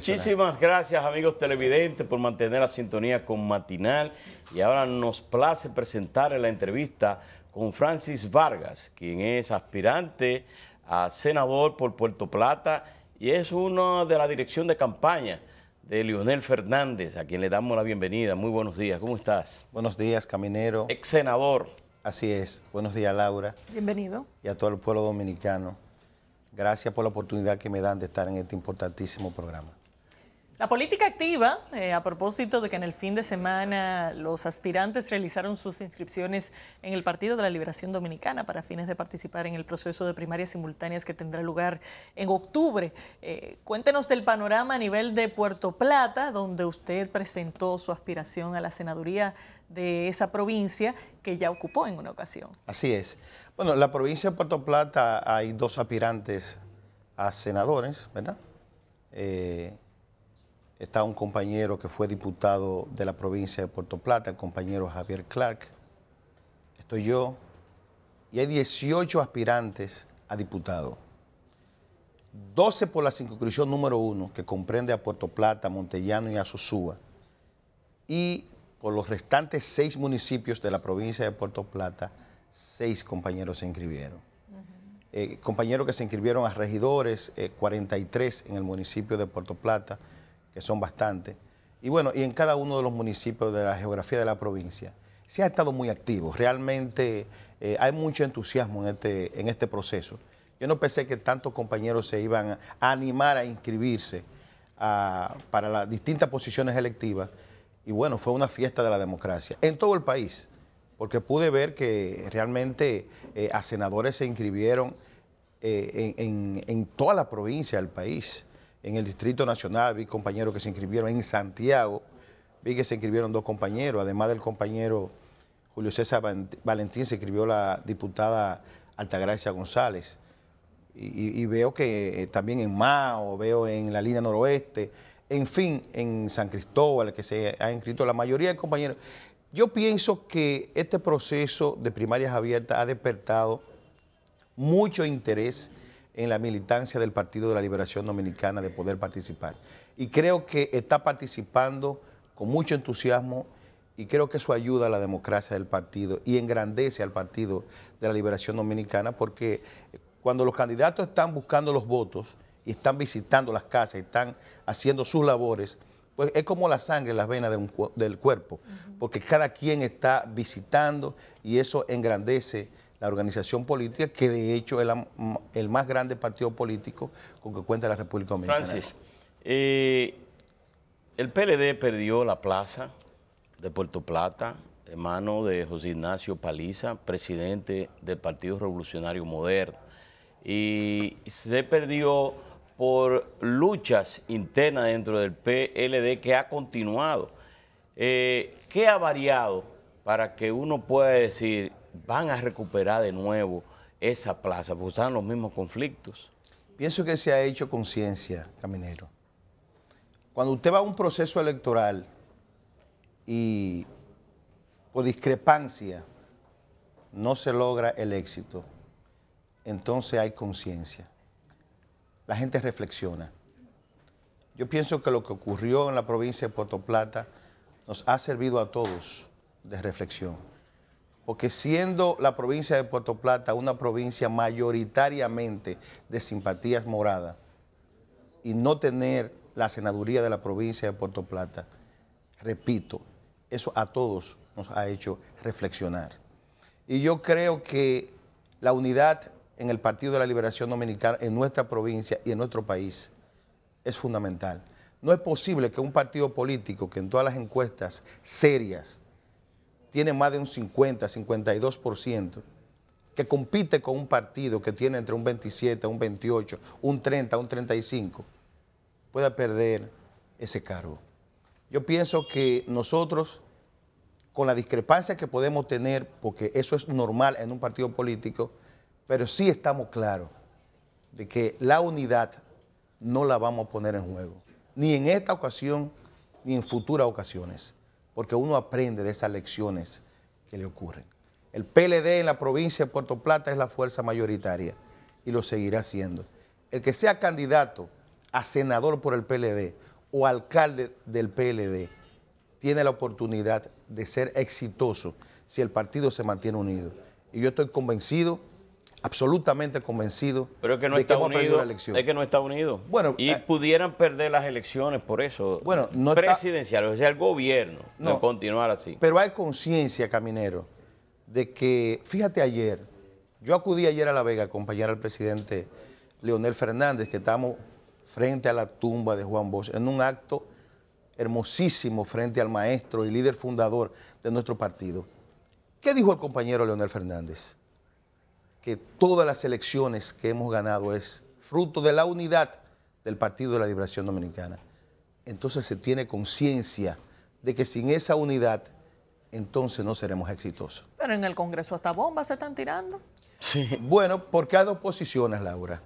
Muchísimas gracias, amigos televidentes, por mantener la sintonía con Matinal. Y ahora nos place presentar la entrevista con Francis Vargas, quien es aspirante a senador por Puerto Plata y es uno de la dirección de campaña de Lionel Fernández, a quien le damos la bienvenida. Muy buenos días, ¿cómo estás? Buenos días, caminero. Ex senador. Así es. Buenos días, Laura. Bienvenido. Y a todo el pueblo dominicano. Gracias por la oportunidad que me dan de estar en este importantísimo programa. La política activa, eh, a propósito de que en el fin de semana los aspirantes realizaron sus inscripciones en el Partido de la Liberación Dominicana para fines de participar en el proceso de primarias simultáneas que tendrá lugar en octubre. Eh, cuéntenos del panorama a nivel de Puerto Plata, donde usted presentó su aspiración a la senaduría de esa provincia que ya ocupó en una ocasión. Así es. Bueno, la provincia de Puerto Plata hay dos aspirantes a senadores, ¿verdad? Eh, está un compañero que fue diputado de la provincia de Puerto Plata, el compañero Javier Clark. Estoy yo. Y hay 18 aspirantes a diputado. 12 por la circunscripción número 1, que comprende a Puerto Plata, Montellano y a Y por los restantes seis municipios de la provincia de Puerto Plata, seis compañeros se inscribieron. Eh, compañeros que se inscribieron a regidores, 43 eh, en el municipio de Puerto Plata, que son bastantes, y bueno, y en cada uno de los municipios de la geografía de la provincia, se ha estado muy activo. Realmente eh, hay mucho entusiasmo en este, en este proceso. Yo no pensé que tantos compañeros se iban a animar a inscribirse para las distintas posiciones electivas. Y bueno, fue una fiesta de la democracia en todo el país, porque pude ver que realmente eh, a senadores se inscribieron eh, en toda la provincia del país en el Distrito Nacional, vi compañeros que se inscribieron en Santiago, vi que se inscribieron dos compañeros, además del compañero Julio César Valentín, se inscribió la diputada Altagracia González. Y, veo que eh, también en Mao, veo en la línea noroeste, en fin, en San Cristóbal, que se ha inscrito la mayoría de compañeros. Yo pienso que este proceso de primarias abiertas ha despertado mucho interés en la militancia del Partido de la Liberación Dominicana de poder participar. Y creo que está participando con mucho entusiasmo y creo que eso ayuda a la democracia del partido y engrandece al Partido de la Liberación Dominicana porque cuando los candidatos están buscando los votos y están visitando las casas, y están haciendo sus labores, pues es como la sangre en las venas del cuerpo, porque cada quien está visitando y eso engrandece la organización política, que de hecho es el más grande partido político con que cuenta la República Dominicana. Francis, eh, el PLD perdió la plaza de Puerto Plata en mano de José Ignacio Paliza, presidente del Partido Revolucionario Moderno, y se perdió por luchas internas dentro del PLD que ha continuado. Eh, ¿Qué ha variado para que uno pueda decir van a recuperar de nuevo esa plaza, porque están los mismos conflictos. Pienso que se ha hecho conciencia, caminero. Cuando usted va a un proceso electoral y por discrepancia no se logra el éxito, entonces hay conciencia. La gente reflexiona. Yo pienso que lo que ocurrió en la provincia de Puerto Plata nos ha servido a todos de reflexión porque siendo la provincia de Puerto Plata una provincia mayoritariamente de simpatías moradas y no tener la senaduría de la provincia de Puerto Plata, repito, eso a todos nos ha hecho reflexionar. Y yo creo que la unidad en el Partido de la Liberación Dominicana, en nuestra provincia y en nuestro país, es fundamental. No es posible que un partido político que en todas las encuestas serias tiene más de un 50, 52%, que compite con un partido que tiene entre un 27, un 28, un 30, un 35, pueda perder ese cargo. Yo pienso que nosotros, con la discrepancia que podemos tener, porque eso es normal en un partido político, pero sí estamos claros de que la unidad no la vamos a poner en juego, ni en esta ocasión, ni en futuras ocasiones porque uno aprende de esas lecciones que le ocurren. El PLD en la provincia de Puerto Plata es la fuerza mayoritaria y lo seguirá siendo. El que sea candidato a senador por el PLD o alcalde del PLD tiene la oportunidad de ser exitoso si el partido se mantiene unido. Y yo estoy convencido absolutamente convencido Pero que no de está que la elección. Es que no está unido. Bueno, y eh, pudieran perder las elecciones por eso. Bueno, no o sea, el gobierno no, continuar así. Pero hay conciencia, caminero, de que, fíjate ayer, yo acudí ayer a La Vega a acompañar al presidente Leonel Fernández, que estamos frente a la tumba de Juan Bosch, en un acto hermosísimo frente al maestro y líder fundador de nuestro partido. ¿Qué dijo el compañero Leonel Fernández? que todas las elecciones que hemos ganado es fruto de la unidad del Partido de la Liberación Dominicana. Entonces se tiene conciencia de que sin esa unidad, entonces no seremos exitosos. Pero en el Congreso hasta bombas se están tirando. Sí. Bueno, porque hay dos posiciones, Laura.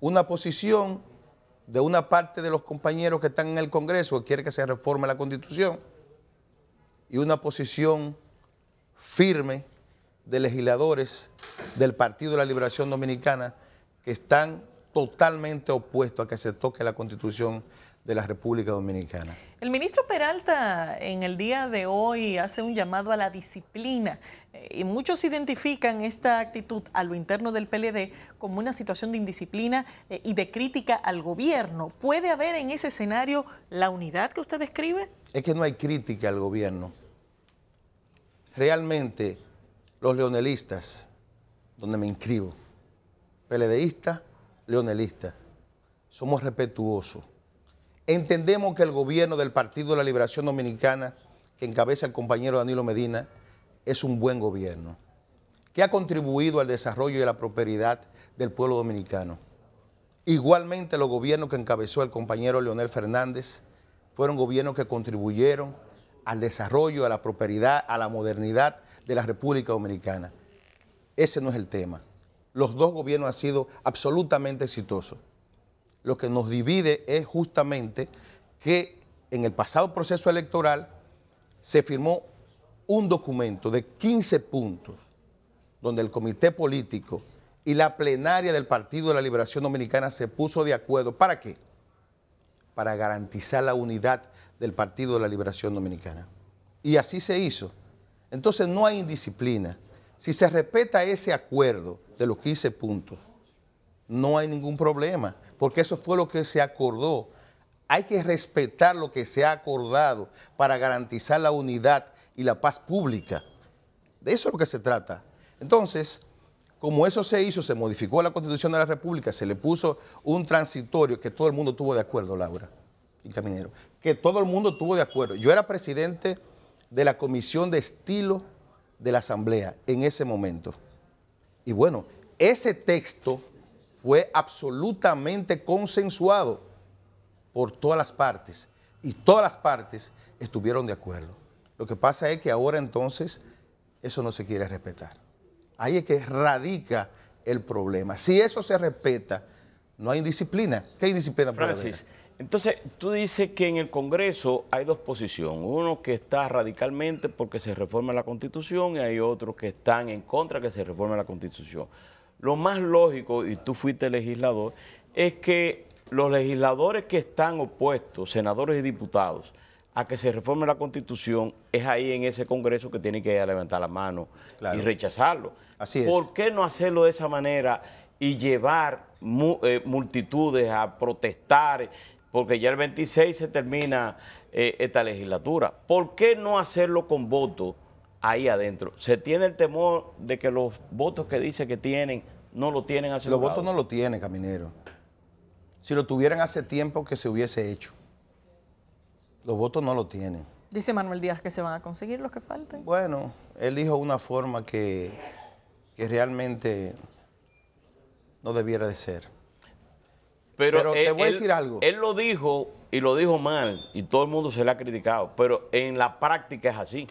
Una posición de una parte de los compañeros que están en el Congreso que quiere que se reforme la Constitución y una posición firme de legisladores del Partido de la Liberación Dominicana que están totalmente opuestos a que se toque la Constitución de la República Dominicana. El ministro Peralta en el día de hoy hace un llamado a la disciplina eh, y muchos identifican esta actitud a lo interno del PLD como una situación de indisciplina eh, y de crítica al gobierno. ¿Puede haber en ese escenario la unidad que usted describe? Es que no hay crítica al gobierno. Realmente los leonelistas, donde me inscribo. PLDista, leonelista. Somos respetuosos. Entendemos que el gobierno del Partido de la Liberación Dominicana, que encabeza el compañero Danilo Medina, es un buen gobierno, que ha contribuido al desarrollo y a la prosperidad del pueblo dominicano. Igualmente los gobiernos que encabezó el compañero Leonel Fernández fueron gobiernos que contribuyeron al desarrollo, a la prosperidad, a la modernidad de la República Dominicana. Ese no es el tema. Los dos gobiernos han sido absolutamente exitosos. Lo que nos divide es justamente que en el pasado proceso electoral se firmó un documento de 15 puntos donde el comité político y la plenaria del Partido de la Liberación Dominicana se puso de acuerdo. ¿Para qué? Para garantizar la unidad del Partido de la Liberación Dominicana. Y así se hizo. Entonces no hay indisciplina. Si se respeta ese acuerdo de los 15 puntos, no hay ningún problema, porque eso fue lo que se acordó. Hay que respetar lo que se ha acordado para garantizar la unidad y la paz pública. De eso es lo que se trata. Entonces, como eso se hizo, se modificó la Constitución de la República, se le puso un transitorio que todo el mundo tuvo de acuerdo, Laura y Caminero, que todo el mundo tuvo de acuerdo. Yo era presidente de la Comisión de Estilo de la Asamblea en ese momento. Y bueno, ese texto fue absolutamente consensuado por todas las partes y todas las partes estuvieron de acuerdo. Lo que pasa es que ahora entonces eso no se quiere respetar. Ahí es que radica el problema. Si eso se respeta, no hay indisciplina. ¿Qué indisciplina? Entonces, tú dices que en el Congreso hay dos posiciones. Uno que está radicalmente porque se reforma la Constitución y hay otros que están en contra que se reforme la Constitución. Lo más lógico, y tú fuiste legislador, es que los legisladores que están opuestos, senadores y diputados, a que se reforme la Constitución, es ahí en ese Congreso que tienen que levantar la mano y rechazarlo. Así es. ¿Por qué no hacerlo de esa manera y llevar eh, multitudes a protestar porque ya el 26 se termina eh, esta legislatura. ¿Por qué no hacerlo con votos ahí adentro? Se tiene el temor de que los votos que dice que tienen no lo tienen asegurado. Los votos no lo tienen, Caminero. Si lo tuvieran hace tiempo que se hubiese hecho. Los votos no lo tienen. Dice Manuel Díaz que se van a conseguir los que faltan. Bueno, él dijo una forma que, que realmente no debiera de ser. Pero, te eh, voy a decir algo. Él lo dijo y lo dijo mal y todo el mundo se le ha criticado, pero en la práctica es así.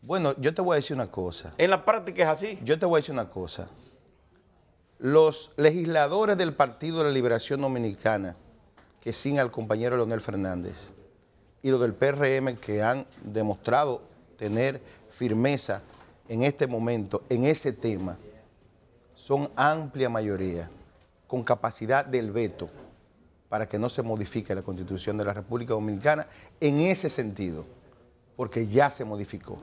Bueno, yo te voy a decir una cosa. En la práctica es así. Yo te voy a decir una cosa. Los legisladores del Partido de la Liberación Dominicana, que sin al compañero Leonel Fernández, y los del PRM que han demostrado tener firmeza en este momento, en ese tema, son amplia mayoría con capacidad del veto para que no se modifique la constitución de la República Dominicana en ese sentido, porque ya se modificó.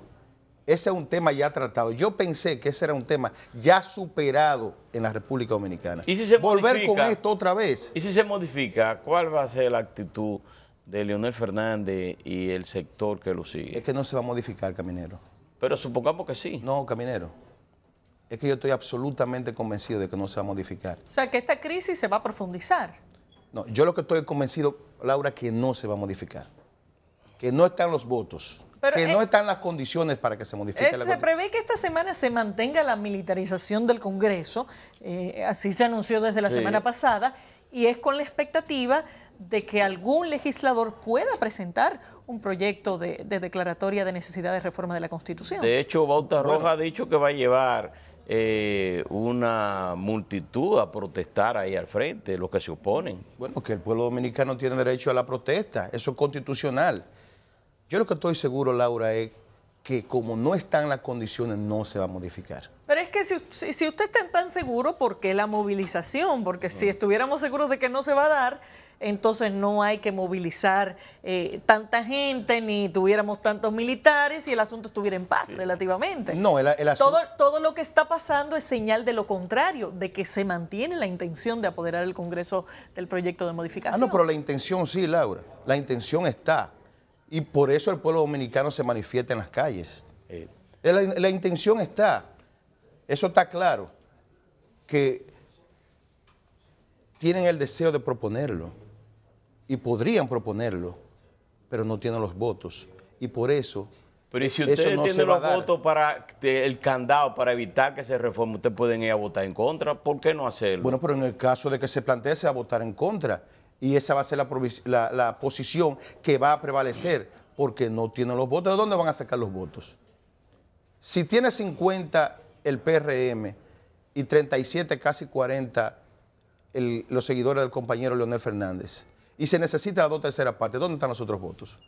Ese es un tema ya tratado. Yo pensé que ese era un tema ya superado en la República Dominicana. Volver con esto otra vez. ¿Y si se modifica, cuál va a ser la actitud de Leonel Fernández y el sector que lo sigue? Es que no se va a modificar, Caminero. Pero supongamos que sí. No, Caminero es que yo estoy absolutamente convencido de que no se va a modificar. O sea, que esta crisis se va a profundizar. No, yo lo que estoy convencido, Laura, que no se va a modificar. Que no están los votos. que eh, no están las condiciones para que se modifique Se prevé que esta semana se mantenga la militarización del Congreso, eh, así se anunció desde la semana pasada, y es con la expectativa de que algún legislador pueda presentar un proyecto de, declaratoria de necesidad de reforma de la Constitución. De hecho, Bauta Roja ha dicho que va a llevar eh, una multitud a protestar ahí al frente, los que se oponen. Bueno, que el pueblo dominicano tiene derecho a la protesta, eso es constitucional. Yo lo que estoy seguro, Laura, es que como no están las condiciones, no se va a modificar. Pero es que si, usted está tan seguro, ¿por qué la movilización? Porque si mm. estuviéramos seguros de que no se va a dar, entonces no hay que movilizar eh, tanta gente ni tuviéramos tantos militares y el asunto estuviera en paz relativamente. No, el, asunto... todo, lo que está pasando es señal de lo contrario, de que se mantiene la intención de apoderar el Congreso del proyecto de modificación. Ah, no, pero la intención sí, Laura, la intención está. Y por eso el pueblo dominicano se manifiesta en las calles. Eh. Eh, la intención está. Eso está claro, que tienen el deseo de proponerlo y podrían proponerlo, pero no tienen los votos. Y por eso... Pero si ustedes no tienen los votos para el candado, para evitar que se reforme, ustedes pueden ir a votar en contra, ¿por qué no hacerlo? Bueno, pero en el caso de que se plantee, se va a votar en contra. Y esa va a ser la, la posición que va a prevalecer, porque no tienen los votos. ¿De dónde van a sacar los votos? Si tiene 50 el PRM y 37, casi 40 los seguidores del compañero Leonel Fernández. Y se necesita la dos tercera parte. ¿Dónde están los otros votos?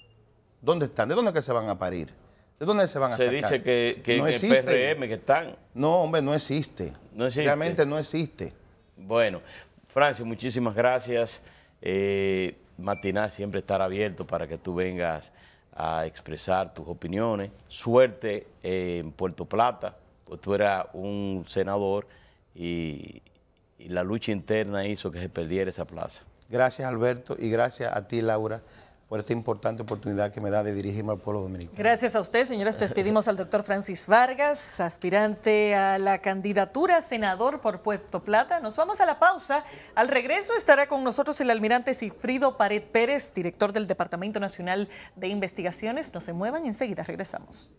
¿Dónde están? ¿De dónde que se van a parir? ¿De dónde se van a sacar? Se dice que, que no en el PRM que están. No, hombre, no existe. Realmente no existe. Bueno, Francis, muchísimas gracias. Eh, Matinal siempre estar abierto para que tú vengas a expresar tus opiniones. Suerte eh, en Puerto Plata. Pues, tú eras un senador y, la lucha interna hizo que se perdiera esa plaza. Gracias Alberto y gracias a ti Laura por esta importante oportunidad que me da de dirigirme al pueblo dominicano. Gracias a usted, señores. Despedimos al doctor Francis Vargas, aspirante a la candidatura a senador por Puerto Plata. Nos vamos a la pausa. Al regreso estará con nosotros el almirante Cifrido Pared Pérez, director del Departamento Nacional de Investigaciones. No se muevan, enseguida regresamos.